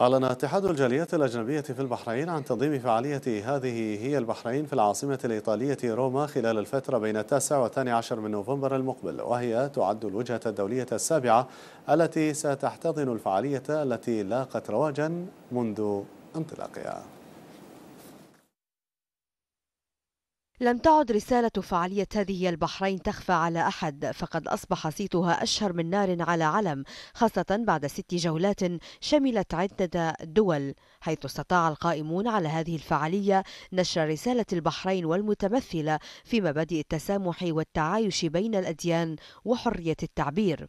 أعلن اتحاد الجاليات الأجنبية في البحرين عن تنظيم فعالية هذه هي البحرين في العاصمة الإيطالية روما خلال الفترة بين التاسع والثاني عشر من نوفمبر المقبل وهي تعد الوجهة الدولية السابعة التي ستحتضن الفعالية التي لاقت رواجا منذ انطلاقها لم تعد رسالة فعالية هذه البحرين تخفى على أحد فقد أصبح صيتها أشهر من نار على علم خاصة بعد ست جولات شملت عدة دول حيث استطاع القائمون على هذه الفعالية نشر رسالة البحرين والمتمثلة في مبادئ التسامح والتعايش بين الأديان وحرية التعبير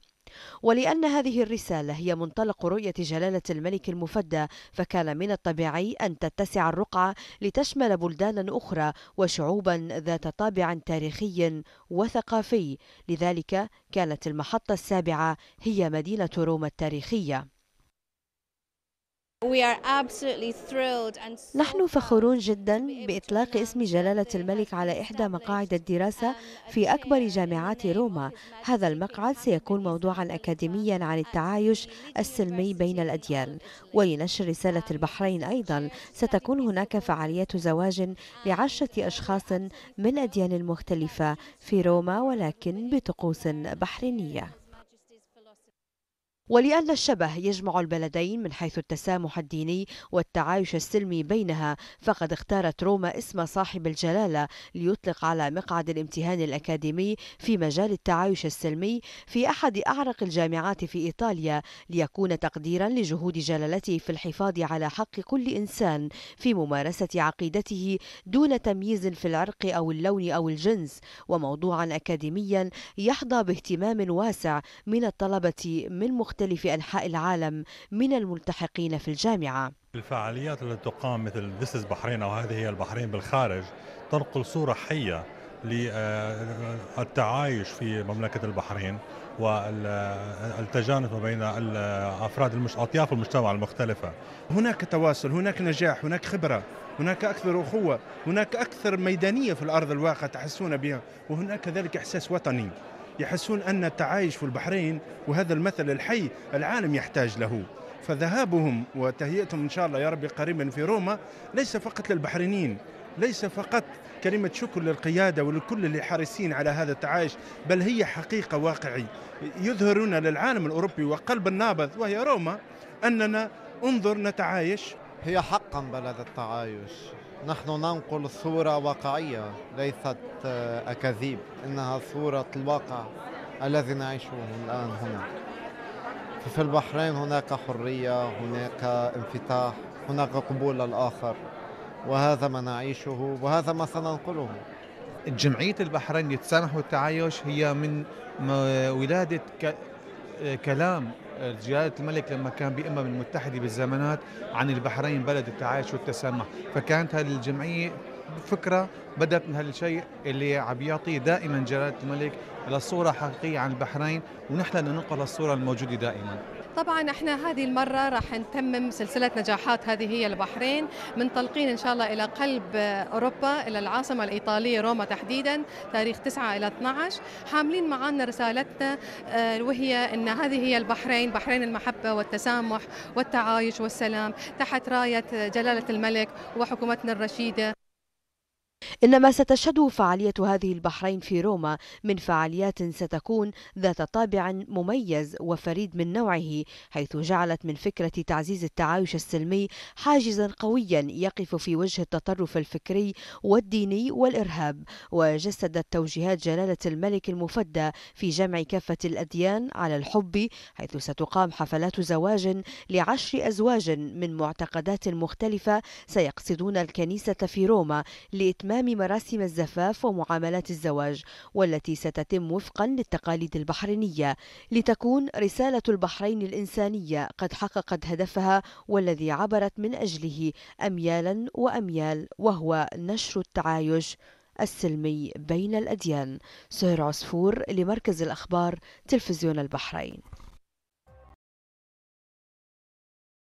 ولأن هذه الرسالة هي منطلق رؤية جلالة الملك المفدى فكان من الطبيعي أن تتسع الرقعة لتشمل بلدانا أخرى وشعوبا ذات طابع تاريخي وثقافي لذلك كانت المحطة السابعة هي مدينة روما التاريخية نحن فخورون جدا بإطلاق اسم جلالة الملك على إحدى مقاعد الدراسة um, في أكبر جامعات روما هذا المقعد سيكون موضوعا أكاديميا عن التعايش السلمي بين الأديان ولنشر رسالة البحرين أيضا ستكون هناك فعاليات زواج لعشرة أشخاص من أديان مختلفة في روما ولكن بطقوس بحرينية ولأن الشبه يجمع البلدين من حيث التسامح الديني والتعايش السلمي بينها فقد اختارت روما اسم صاحب الجلالة ليطلق على مقعد الامتهان الأكاديمي في مجال التعايش السلمي في أحد أعرق الجامعات في إيطاليا ليكون تقديرا لجهود جلالته في الحفاظ على حق كل إنسان في ممارسة عقيدته دون تمييز في العرق أو اللون أو الجنس وموضوعا أكاديميا يحظى باهتمام واسع من الطلبة من مختلف مختلف أنحاء العالم من الملتحقين في الجامعة الفعاليات التي تقام مثل ذس بحرين أو هذه هي البحرين بالخارج تنقل صورة حية للتعايش في مملكة البحرين والتجانس بين أفراد المش... أطياف المجتمع المختلفة هناك تواصل هناك نجاح هناك خبرة هناك أكثر أخوة هناك أكثر ميدانية في الأرض الواقع تحسون بها وهناك كذلك إحساس وطني يحسون أن التعايش في البحرين وهذا المثل الحي العالم يحتاج له فذهابهم وتهيئتهم إن شاء الله يا ربي قريبا في روما ليس فقط للبحرينيين ليس فقط كلمة شكر للقيادة ولكل اللي حريصين على هذا التعايش بل هي حقيقة واقعي يظهرون للعالم الأوروبي وقلب النابض وهي روما أننا انظر نتعايش هي حقا بلد التعايش نحن ننقل صورة واقعية ليست آه، أكاذيب إنها صورة الواقع الذي نعيشه الآن هنا في البحرين هناك حرية هناك انفتاح هناك قبول الآخر وهذا ما نعيشه وهذا ما سننقله جمعية البحرين للتسامح والتعايش هي من ولادة كلام جلالة الملك لما كان بأمم المتحدة بالزمانات عن البحرين بلد التعايش والتسامح فكانت هذه الجمعية فكرة بدأت من هالشيء اللي عم يعطي دائما جلالة الملك للصورة حقيقية عن البحرين ونحن ننقل الصورة الموجودة دائما طبعا احنا هذه المرة راح نتمم سلسلة نجاحات هذه هي البحرين من ان شاء الله الى قلب اوروبا الى العاصمة الايطالية روما تحديدا تاريخ 9 الى 12 حاملين معنا رسالتنا آه، وهي ان هذه هي البحرين بحرين المحبة والتسامح والتعايش والسلام تحت راية جلالة الملك وحكومتنا الرشيدة إنما ستشهد فعالية هذه البحرين في روما من فعاليات ستكون ذات طابع مميز وفريد من نوعه حيث جعلت من فكرة تعزيز التعايش السلمي حاجزا قويا يقف في وجه التطرف الفكري والديني والإرهاب وجسدت توجيهات جلالة الملك المفدى في جمع كافة الأديان على الحب حيث ستقام حفلات زواج لعشر أزواج من معتقدات مختلفة سيقصدون الكنيسة في روما لإتمام مراسم الزفاف ومعاملات الزواج والتي ستتم وفقا للتقاليد البحرينية لتكون رسالة البحرين الإنسانية قد حققت هدفها والذي عبرت من أجله أميالا وأميال وهو نشر التعايش السلمي بين الأديان سهير عصفور لمركز الأخبار تلفزيون البحرين